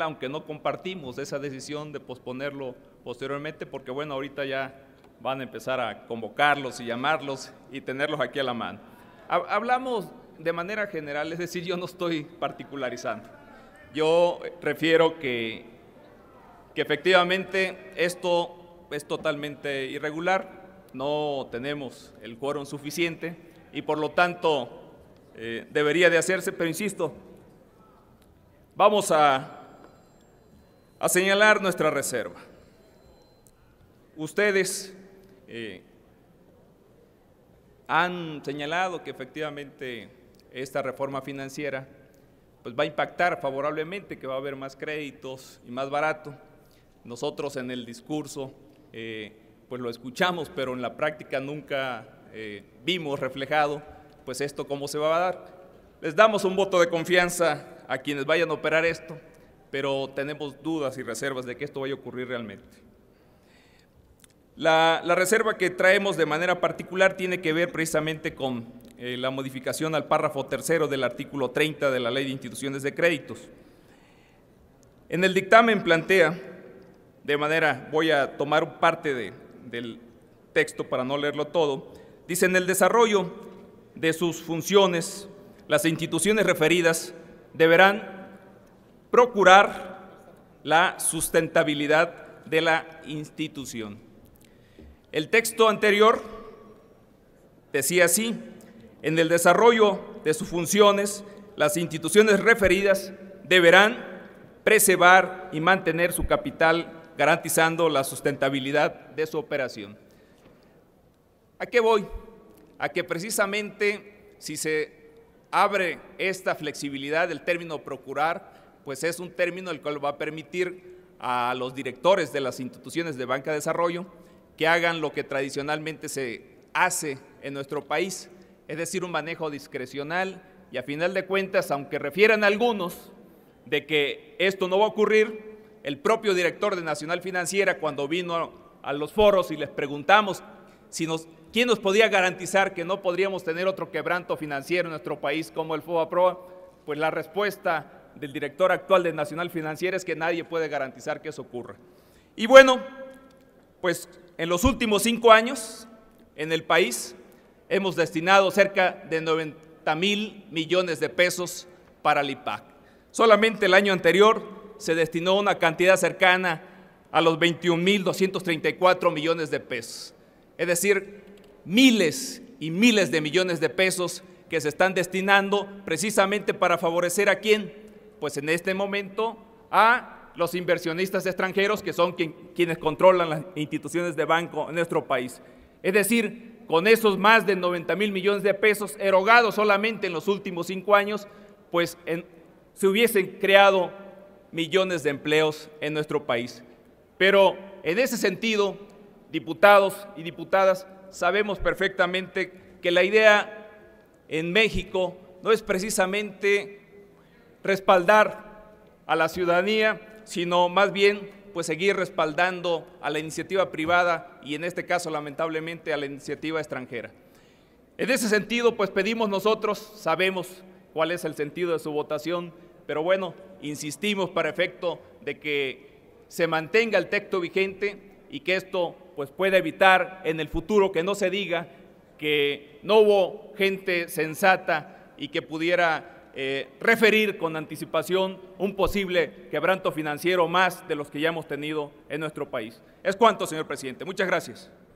aunque no compartimos esa decisión de posponerlo posteriormente, porque bueno, ahorita ya van a empezar a convocarlos y llamarlos y tenerlos aquí a la mano. Hablamos de manera general, es decir, yo no estoy particularizando. Yo refiero que, que efectivamente esto es totalmente irregular, no tenemos el quórum suficiente y por lo tanto eh, debería de hacerse, pero insisto, vamos a a señalar nuestra reserva. Ustedes eh, han señalado que efectivamente esta reforma financiera pues va a impactar favorablemente, que va a haber más créditos y más barato. Nosotros en el discurso eh, pues lo escuchamos, pero en la práctica nunca eh, vimos reflejado pues esto cómo se va a dar. Les damos un voto de confianza a quienes vayan a operar esto pero tenemos dudas y reservas de que esto vaya a ocurrir realmente. La, reserva que traemos de manera particular tiene que ver precisamente con eh, la modificación al párrafo tercero del artículo 30 de la Ley de Instituciones de Créditos. En el dictamen plantea, de manera, voy a tomar parte de, del texto para no leerlo todo, dice, en el desarrollo de sus funciones, las instituciones referidas deberán procurar la sustentabilidad de la institución. El texto anterior decía así, en el desarrollo de sus funciones, las instituciones referidas deberán preservar y mantener su capital garantizando la sustentabilidad de su operación. ¿A qué voy? A que precisamente si se abre esta flexibilidad del término procurar, pues es un término el cual va a permitir a los directores de las instituciones de banca de desarrollo que hagan lo que tradicionalmente se hace en nuestro país, es decir, un manejo discrecional y a final de cuentas, aunque refieran algunos de que esto no va a ocurrir, el propio director de Nacional Financiera cuando vino a los foros y les preguntamos si nos, quién nos podía garantizar que no podríamos tener otro quebranto financiero en nuestro país como el Foba proa pues la respuesta del director actual de Nacional Financiera es que nadie puede garantizar que eso ocurra. Y bueno, pues en los últimos cinco años en el país hemos destinado cerca de 90 mil millones de pesos para el IPAC. Solamente el año anterior se destinó una cantidad cercana a los mil 21.234 millones de pesos. Es decir, miles y miles de millones de pesos que se están destinando precisamente para favorecer a quién? pues en este momento a los inversionistas extranjeros que son quienes controlan las instituciones de banco en nuestro país. Es decir, con esos más de 90 mil millones de pesos erogados solamente en los últimos cinco años, pues se hubiesen creado millones de empleos en nuestro país. Pero en ese sentido, diputados y diputadas, sabemos perfectamente que la idea en México no es precisamente respaldar a la ciudadanía, sino más bien pues seguir respaldando a la iniciativa privada y en este caso lamentablemente a la iniciativa extranjera. En ese sentido pues pedimos nosotros, sabemos cuál es el sentido de su votación, pero bueno, insistimos para efecto de que se mantenga el texto vigente y que esto pues pueda evitar en el futuro que no se diga que no hubo gente sensata y que pudiera eh, referir con anticipación un posible quebranto financiero más de los que ya hemos tenido en nuestro país. Es cuanto, señor presidente. Muchas gracias.